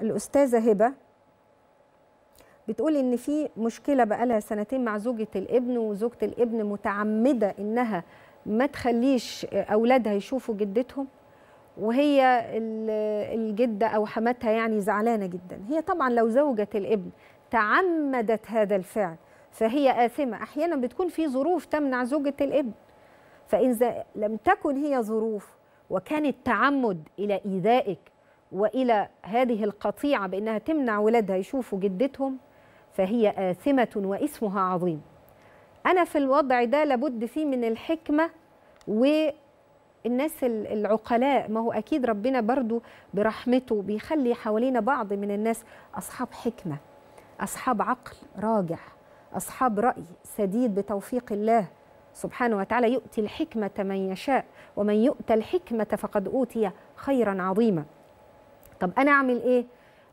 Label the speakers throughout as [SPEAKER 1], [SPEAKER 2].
[SPEAKER 1] الاستاذه هبه بتقول ان في مشكله بقى لها سنتين مع زوجه الابن وزوجه الابن متعمده انها ما تخليش اولادها يشوفوا جدتهم وهي الجده او حماتها يعني زعلانه جدا هي طبعا لو زوجه الابن تعمدت هذا الفعل فهي آثمة أحيانا بتكون في ظروف تمنع زوجة الابن فإن لم تكن هي ظروف وكان التعمد إلى إيذائك والى هذه القطيعه بانها تمنع ولادها يشوفوا جدتهم فهي آثمة واسمها عظيم أنا في الوضع ده لابد فيه من الحكمة والناس العقلاء ما هو أكيد ربنا برضو برحمته بيخلي حوالينا بعض من الناس أصحاب حكمة أصحاب عقل راجع أصحاب رأي سديد بتوفيق الله سبحانه وتعالى يؤتي الحكمة من يشاء ومن يؤتى الحكمة فقد أوتي خيرا عظيما طب انا اعمل ايه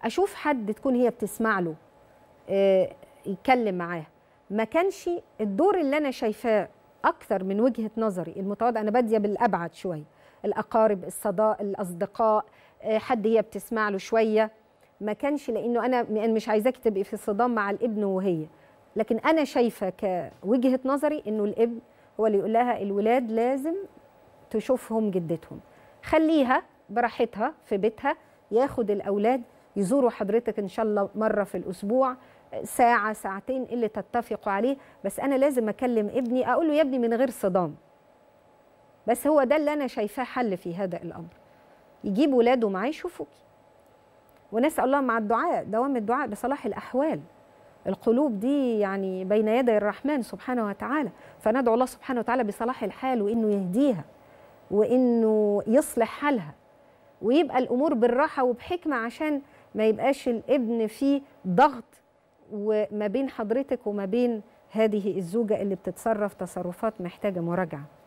[SPEAKER 1] اشوف حد تكون هي بتسمع له آه، يتكلم معاه ما كانش الدور اللي انا شايفاه اكثر من وجهه نظري المتواضعه انا باديه بالابعد شويه الاقارب الصداء الاصدقاء آه، حد هي بتسمع له شويه ما كانش لانه انا مش عايزاكي تبقي في صدام مع الابن وهي لكن انا شايفه كوجهه نظري انه الابن هو اللي يقول لها الولاد لازم تشوفهم جدتهم خليها براحتها في بيتها ياخد الاولاد يزوروا حضرتك ان شاء الله مره في الاسبوع ساعه ساعتين اللي تتفقوا عليه بس انا لازم اكلم ابني اقول له يا ابني من غير صدام بس هو ده اللي انا شايفاه حل في هذا الامر يجيب ولاده معاه يشوفوكي ونسال الله مع الدعاء دوام الدعاء لصلاح الاحوال القلوب دي يعني بين يدي الرحمن سبحانه وتعالى فندعو الله سبحانه وتعالى بصلاح الحال وانه يهديها وانه يصلح حالها ويبقى الامور بالراحه وبحكمه عشان ما يبقاش الابن في ضغط وما بين حضرتك وما بين هذه الزوجه اللي بتتصرف تصرفات محتاجه مراجعه